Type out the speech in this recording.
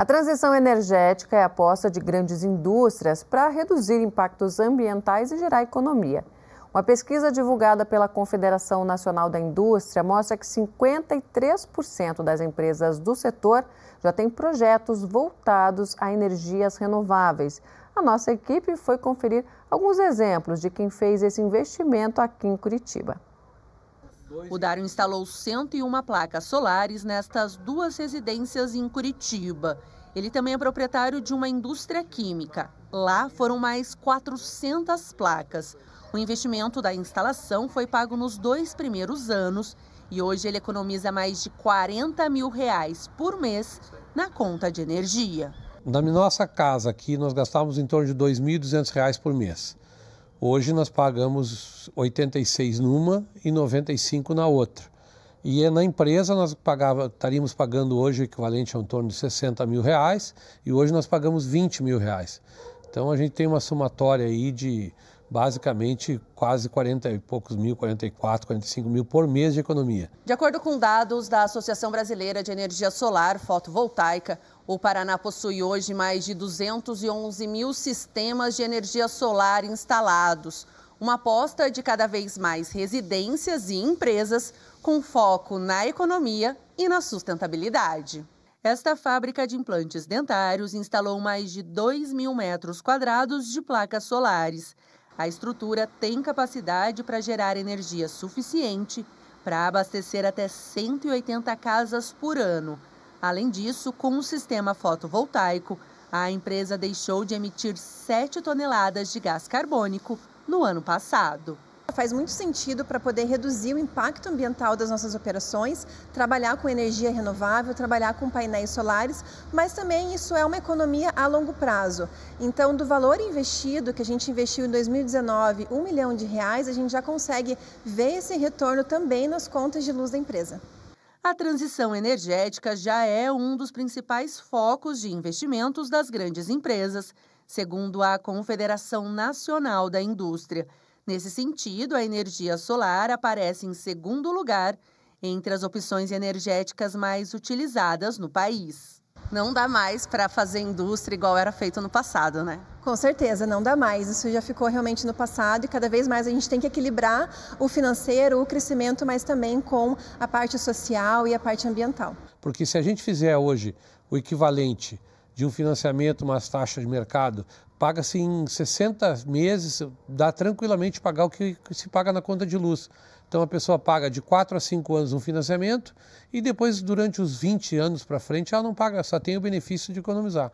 A transição energética é a aposta de grandes indústrias para reduzir impactos ambientais e gerar economia. Uma pesquisa divulgada pela Confederação Nacional da Indústria mostra que 53% das empresas do setor já têm projetos voltados a energias renováveis. A nossa equipe foi conferir alguns exemplos de quem fez esse investimento aqui em Curitiba. O Dário instalou 101 placas solares nestas duas residências em Curitiba. Ele também é proprietário de uma indústria química. Lá foram mais 400 placas. O investimento da instalação foi pago nos dois primeiros anos e hoje ele economiza mais de 40 mil reais por mês na conta de energia. Na nossa casa aqui, nós gastávamos em torno de R$ 2.200 por mês. Hoje nós pagamos 86 numa e 95 na outra. E é na empresa nós pagava, estaríamos pagando hoje o equivalente a em torno de 60 mil reais e hoje nós pagamos 20 mil reais. Então a gente tem uma somatória aí de basicamente quase 40 e poucos mil, 44, 45 mil por mês de economia. De acordo com dados da Associação Brasileira de Energia Solar Fotovoltaica, o Paraná possui hoje mais de 211 mil sistemas de energia solar instalados. Uma aposta de cada vez mais residências e empresas com foco na economia e na sustentabilidade. Esta fábrica de implantes dentários instalou mais de 2 mil metros quadrados de placas solares. A estrutura tem capacidade para gerar energia suficiente para abastecer até 180 casas por ano. Além disso, com o sistema fotovoltaico, a empresa deixou de emitir 7 toneladas de gás carbônico no ano passado. Faz muito sentido para poder reduzir o impacto ambiental das nossas operações, trabalhar com energia renovável, trabalhar com painéis solares, mas também isso é uma economia a longo prazo. Então, do valor investido, que a gente investiu em 2019, um milhão de reais, a gente já consegue ver esse retorno também nas contas de luz da empresa. A transição energética já é um dos principais focos de investimentos das grandes empresas, segundo a Confederação Nacional da Indústria. Nesse sentido, a energia solar aparece em segundo lugar entre as opções energéticas mais utilizadas no país. Não dá mais para fazer indústria igual era feito no passado, né? Com certeza, não dá mais. Isso já ficou realmente no passado e cada vez mais a gente tem que equilibrar o financeiro, o crescimento, mas também com a parte social e a parte ambiental. Porque se a gente fizer hoje o equivalente de um financiamento, umas taxas de mercado Paga-se assim, em 60 meses, dá tranquilamente pagar o que se paga na conta de luz. Então a pessoa paga de 4 a 5 anos um financiamento e depois, durante os 20 anos para frente, ela não paga, só tem o benefício de economizar.